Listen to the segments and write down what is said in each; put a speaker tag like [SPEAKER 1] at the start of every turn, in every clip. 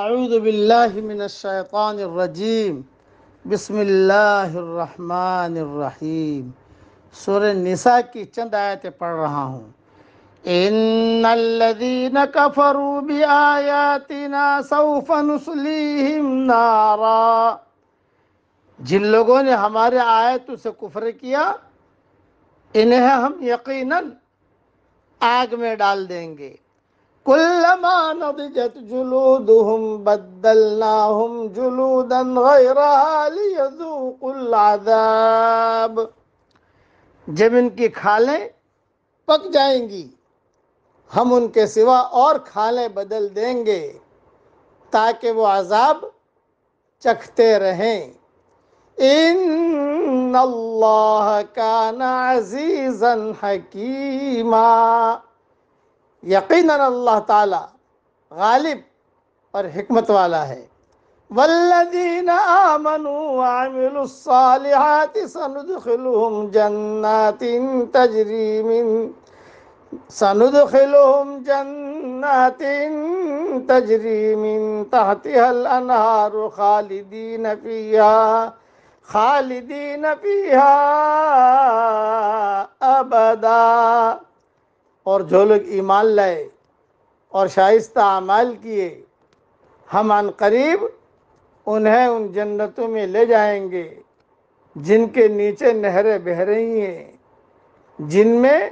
[SPEAKER 1] आउदबिल्लिमिनशैतानरजीम बसमीम सुर निसा की चंद आयतें पढ़ रहा हूँ इन्नल्लदीन कफरू बि आयातिना सौफनुसलीहिम नारा जिन लोगों ने हमारे आयतों से कुफर किया इन्हें हम यकीनन आग में डाल देंगे जब इनकी खाले पक जाएंगी हम उनके सिवा और खाले बदल देंगे ताकि वो आजाब चखते रहें इन अल्लाह का अजीज़न हकीमा यकीन अल्लाह ताला गालिब और हमत वाला है वल्लदीन आमनु वामिलुस्सालिहात सनुदखिलुहुम जन्नातिन तजरी मिन सनुदखिलुहुम जन्नातिन तजरी मिन तहतिहा अल-अनहार खालिदीन फीहा खालिदीन फीहा अबदा और जो लोग ईमान लाए और शाइस्ता अमाल किए हम अन करीब उन्हें उन जन्नतों में ले जाएंगे जिनके नीचे नहरें बह रही हैं जिनमें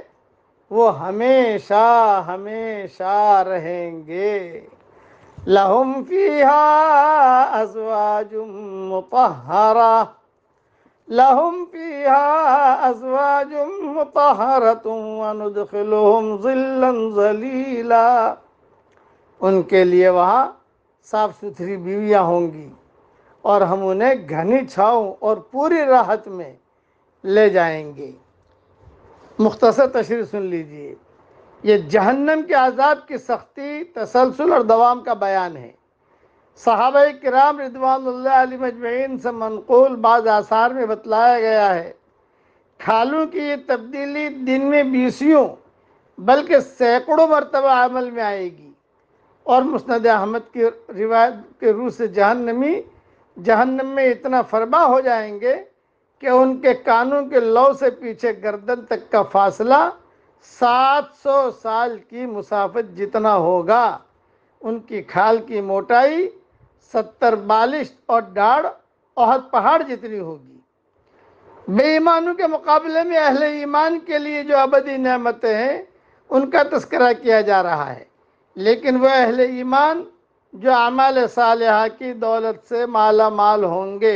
[SPEAKER 1] वो हमेशा हमेशा रहेंगे लहुम पिया अजवाजुम मुतहरा लहुम पिया अजवा أزواج مطهرة وندخلهم ظلا ذلیلا उनके लिए वहाँ साफ सुथरी बीवियाँ होंगी और हम उन्हें घनी छाओ और पूरी राहत में ले जाएंगे मुख्तसर तशरी सुन लीजिए ये जहन्नम के आज़ाब की सख्ती तसलसल और दवाम का बयान है सहाबा कराम रिदवान मजमैन से मनकूल बाज़ आसार में बतलाया गया है खालों की ये तब्दीली दिन में बीसियों बल्कि सैकड़ों मरतबा अमल में आएगी और मुस्ंद अहमद की रिवायत के रूह से जहनमी जहन्नम में इतना फरमा हो जाएंगे कि उनके कानों के लौ से पीछे गर्दन तक का फासला 700 साल की मुसाफत जितना होगा उनकी खाल की मोटाई सत्तर बालिश और डाढ़ औहद पहाड़ जितनी होगी बेईमानों के मुकाबले में अहले ईमान के लिए जो अबदी नमतें हैं उनका तस्करा किया जा रहा है लेकिन वह अहले ईमान जो अमाल साल की दौलत से माला माल होंगे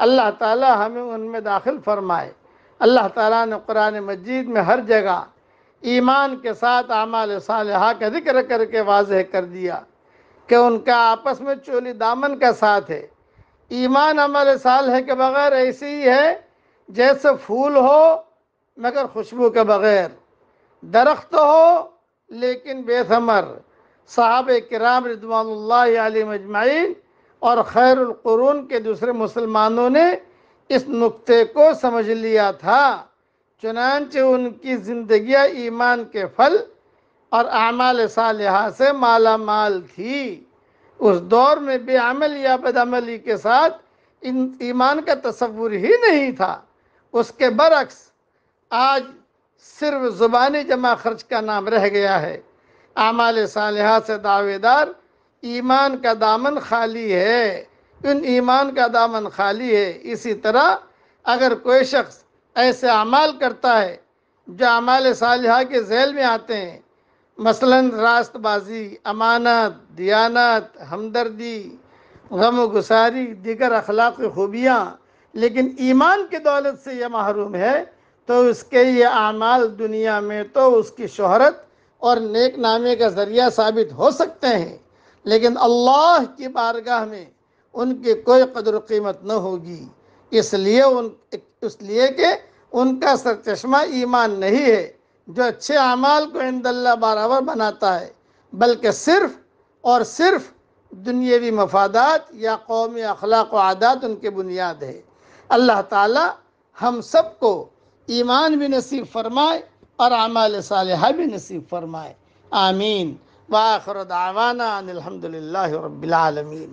[SPEAKER 1] अल्लाह ताला हमें उनमें दाखिल फरमाए अल्लाह ताला ने कुरान मजीद में हर जगह ईमान के साथ अमाल साल का जिक्र करके वाज कर दिया कि उनका आपस में चोली दामन का साथ है ईमान अमल साल है के बगैर ऐसे ही है जैसे फूल हो मगर खुशबू के बगैर दरख्त हो लेकिन बेसमर साहब कराम रिदवान मजमाइन और खैरक़रून के दूसरे मुसलमानों ने इस नुक्ते को समझ लिया था चुनानच उनकी ज़िंदगी ईमान के फल और आमाल सालहा से माला माल थी उस दौर में बेअमल या बदअमली के साथ इन ईमान का तस्वुर ही नहीं था उसके बरक्स आज सिर्फ ज़ुबानी जमा खर्च का नाम रह गया है आमाल साल से दावेदार ईमान का दामन खाली है इन ईमान का दामन खाली है इसी तरह अगर कोई शख्स ऐसे अमाल करता है जो अमाल साल के झेल में आते हैं मसलन रास्तबाजी अमानत दियानत हमदर्दी गम गुसारी दीगर अखलाक खूबियाँ लेकिन ईमान की दौलत से यह महरूम है तो उसके ये अमाल दुनिया में तो उसकी शहरत और नेक नामे का ज़रिया साबित हो सकते हैं लेकिन अल्लाह की बारगाह में उनकी कोई कदर कीमत न होगी इसलिए उन इसलिए कि उनका सरचश्मा ईमान नहीं है जो अच्छे अमाल को इंदल्ला बराबर बनाता है बल्कि सिर्फ और सिर्फ दुनियावी मफादात या कौमी अखलाक आदात उनके बुनियाद है अल्लाह ताला हम सबको ईमान भी नसीब फरमाए और अमाल सालह भी नसीब फरमाए आमीन वाखर दावाना अनिलहमदिल्ला रबालमीन